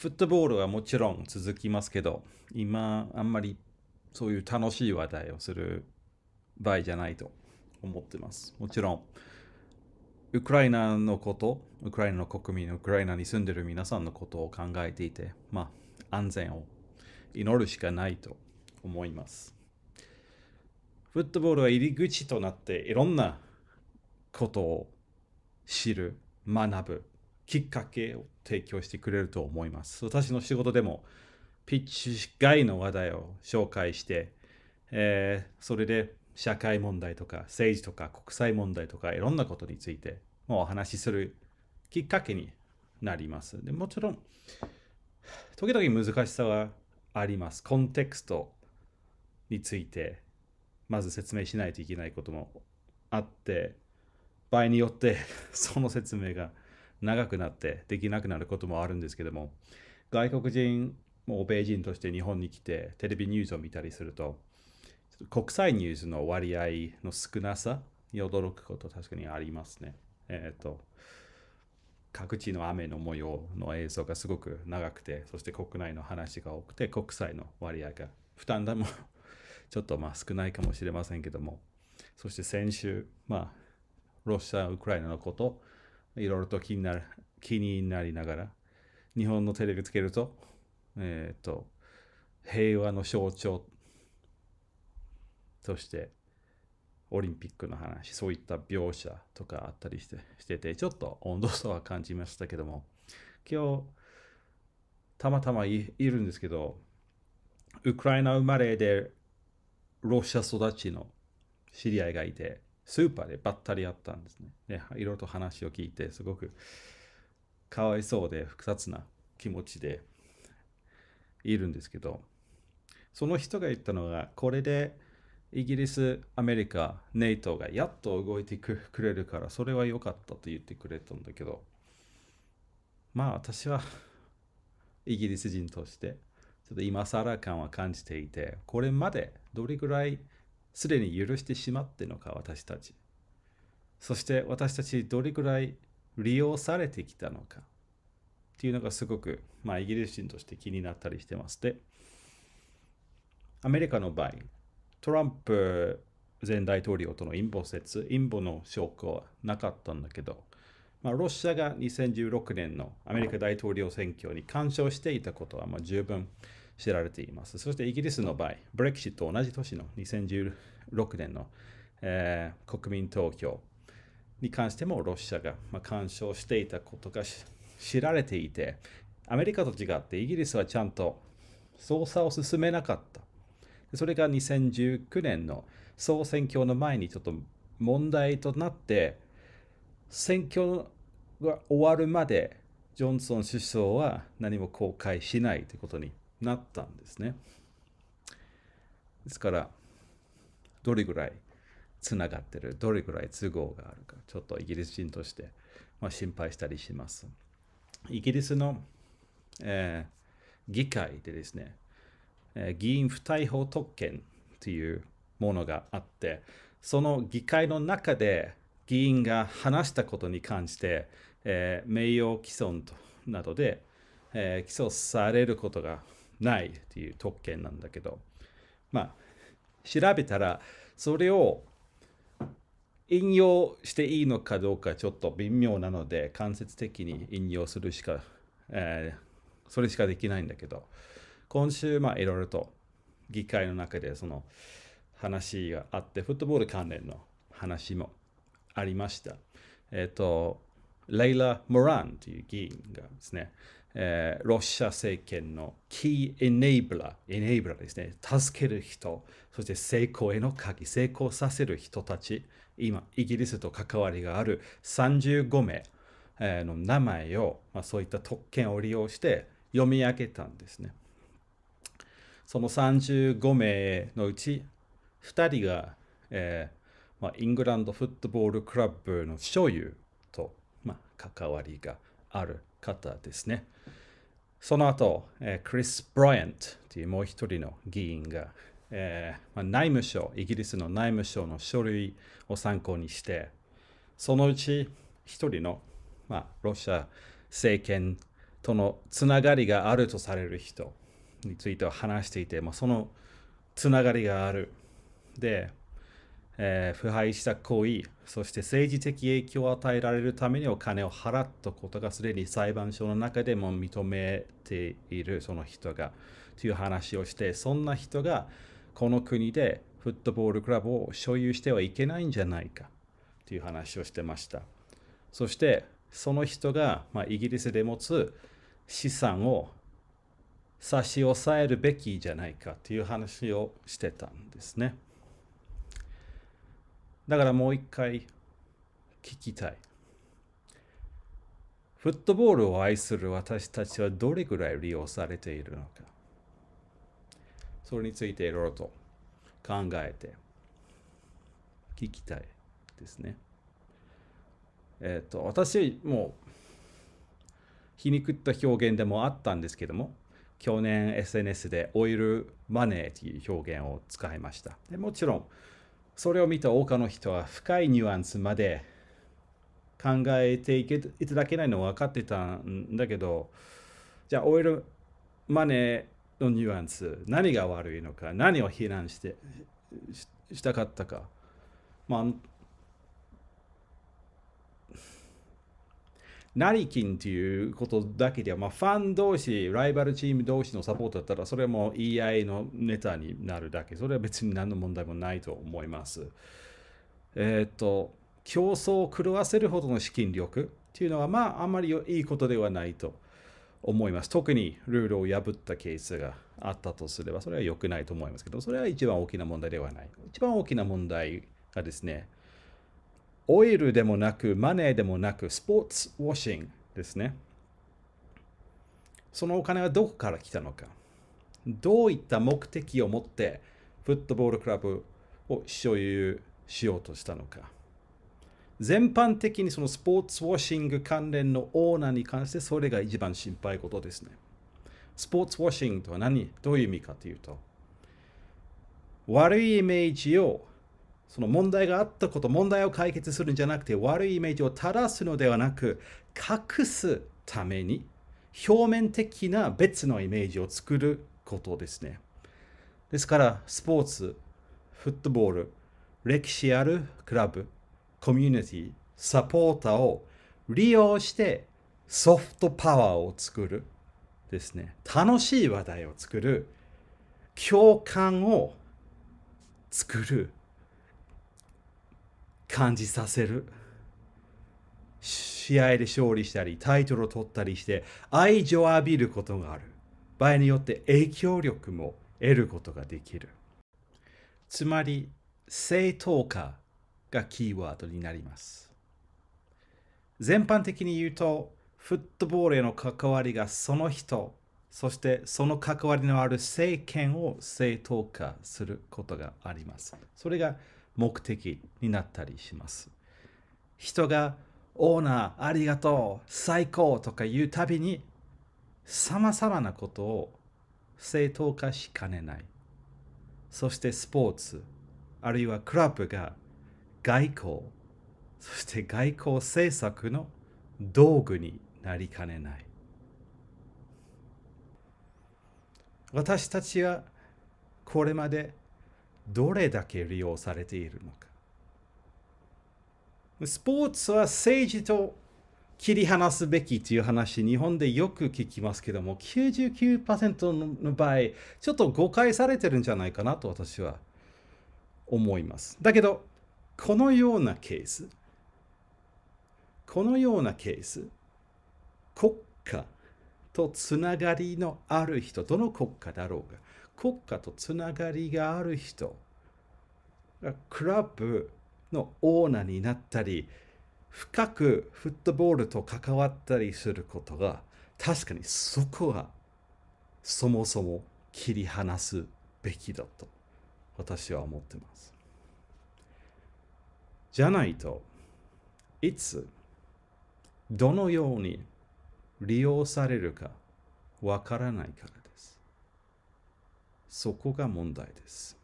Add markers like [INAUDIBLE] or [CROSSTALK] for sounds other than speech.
フットボールはもちろん続きますけど、今、あんまりそういう楽しい話題をする場合じゃないと思ってます。もちろん、ウクライナのこと、ウクライナの国民、ウクライナに住んでる皆さんのことを考えていて、まあ、安全を祈るしかないと思います。フットボールは入り口となって、いろんなことを知る、学ぶ、きっかけを提供してくれると思います。私の仕事でもピッチ外の話題を紹介して、えー、それで社会問題とか政治とか国際問題とかいろんなことについてもうお話しするきっかけになります。でもちろん時々難しさはあります。コンテクストについてまず説明しないといけないこともあって場合によって [LAUGHS] その説明が長くなってできなくなることもあるんですけども外国人欧米人として日本に来てテレビニュースを見たりすると国際ニュースの割合の少なさに驚くこと確かにありますね。えっ、ー、と各地の雨の模様の映像がすごく長くてそして国内の話が多くて国際の割合が負担だも [LAUGHS] ちょっとまあ少ないかもしれませんけどもそして先週まあロシア・ウクライナのこといろいろと気になる、気になりながら、日本のテレビつけると、えっ、ー、と、平和の象徴として、オリンピックの話、そういった描写とかあったりしてしてて、ちょっと温度差は感じましたけども、今日、たまたまいるんですけど、ウクライナ生まれでロシア育ちの知り合いがいて、スーパーでばったり会ったんですね。で、いろいろと話を聞いて、すごくかわいそうで複雑な気持ちでいるんですけど、その人が言ったのが、これでイギリス、アメリカ、ネイトがやっと動いてくれるから、それは良かったと言ってくれたんだけど、まあ私はイギリス人として、ちょっと今更感は感じていて、これまでどれぐらいすでに許してしまってのか私たちそして私たちどれくらい利用されてきたのかっていうのがすごく、まあ、イギリス人として気になったりしてますでアメリカの場合トランプ前大統領との陰謀説陰謀の証拠はなかったんだけど、まあ、ロシアが2016年のアメリカ大統領選挙に干渉していたことはまあ十分知られています。そしてイギリスの場合、ブレクシットと同じ年の2016年の、えー、国民投票に関してもロシアが、まあ、干渉していたことが知られていて、アメリカと違ってイギリスはちゃんと捜査を進めなかった。それが2019年の総選挙の前にちょっと問題となって、選挙が終わるまでジョンソン首相は何も公開しないということになったんですね。ですから、どれぐらいつながってる、どれぐらい都合があるか、ちょっとイギリス人として、まあ、心配したりします。イギリスの、えー、議会でですね、えー、議員不逮捕特権というものがあって、その議会の中で議員が話したことに関して、えー、名誉毀損などで、えー、起訴されることがないっていう特権なんだけど、まあ、調べたら、それを引用していいのかどうかちょっと微妙なので、間接的に引用するしか、えー、それしかできないんだけど、今週、まあ、いろいろと議会の中でその話があって、フットボール関連の話もありました。えっ、ー、と、レイラ・モランという議員がですね、えー、ロシア政権のキーエネイブラー、エネイブラーですね、助ける人、そして成功への鍵、成功させる人たち、今、イギリスと関わりがある35名、えー、の名前を、まあ、そういった特権を利用して読み上げたんですね。その35名のうち2人が、えー、まあ、イングランドフットボールクラブの所有と、まあ、関わりがある方ですね。その後、えー、クリス・ブライアントというもう一人の議員が、えーまあ、内務省、イギリスの内務省の書類を参考にして、そのうち一人の、まあ、ロシア政権とのつながりがあるとされる人について話していて、まあ、そのつながりがある。で、えー、腐敗した行為、そして政治的影響を与えられるためにお金を払ったことがすでに裁判所の中でも認めているその人が、という話をして、そんな人がこの国でフットボールクラブを所有してはいけないんじゃないか、という話をしてました。そして、その人が、まあ、イギリスで持つ資産を差し押さえるべきじゃないかという話をしてたんですね。だからもう一回聞きたい。フットボールを愛する私たちはどれぐらい利用されているのか。それについていろいろと考えて聞きたいですね。えっ、ー、と、私も皮肉った表現でもあったんですけども、去年 SNS でオイルマネーという表現を使いました。でもちろんそれを見た多くの人は深いニュアンスまで考えていただけないの分かってたんだけど、じゃあオイルマネーのニュアンス、何が悪いのか、何を非難してしたかったか、まあ、成金っということだけでは、まあ、ファン同士、ライバルチーム同士のサポートだったら、それも EI のネタになるだけ、それは別に何の問題もないと思います。えっ、と、競争を狂わせるほどの資金力っていうのは、まあ、あんまりいいことではないと思います。特にルールを破ったケースがあったとすれば、それは良くないと思いますけど、それは一番大きな問題ではない。一番大きな問題がですね、オイルでもなく、マネーでもなく、スポーツウォッシングですね。そのお金はどこから来たのか。どういった目的を持ってフットボールクラブを所有しようとしたのか。全般的にそのスポーツウォッシング関連のオーナーに関してそれが一番心配事ですね。スポーツウォッシングとは何どういう意味かというと、悪いイメージをその問題があったこと、問題を解決するんじゃなくて、悪いイメージを正すのではなく、隠すために、表面的な別のイメージを作ることですね。ですから、スポーツ、フットボール、歴史あるクラブ、コミュニティ、サポーターを利用してソフトパワーを作るですね。楽しい話題を作る。共感を作る。感じさせる試合で勝利したりタイトルを取ったりして愛情を浴びることがある場合によって影響力も得ることができるつまり正当化がキーワードになります全般的に言うとフットボールへの関わりがその人そしてその関わりのある政権を正当化することがありますそれが目的になったりします。人がオーナーありがとう最高とか言うたびにさまざまなことを正当化しかねない。そしてスポーツあるいはクラブが外交そして外交政策の道具になりかねない。私たちはこれまでどれだけ利用されているのか。スポーツは政治と切り離すべきという話、日本でよく聞きますけども、99%の場合、ちょっと誤解されてるんじゃないかなと私は思います。だけど、このようなケース、このようなケース、国家とつながりのある人、どの国家だろうが、国家とつながりがある人がクラブのオーナーになったり深くフットボールと関わったりすることが確かにそこはそもそも切り離すべきだと私は思ってます。じゃないといつどのように利用されるかわからないから。そこが問題です。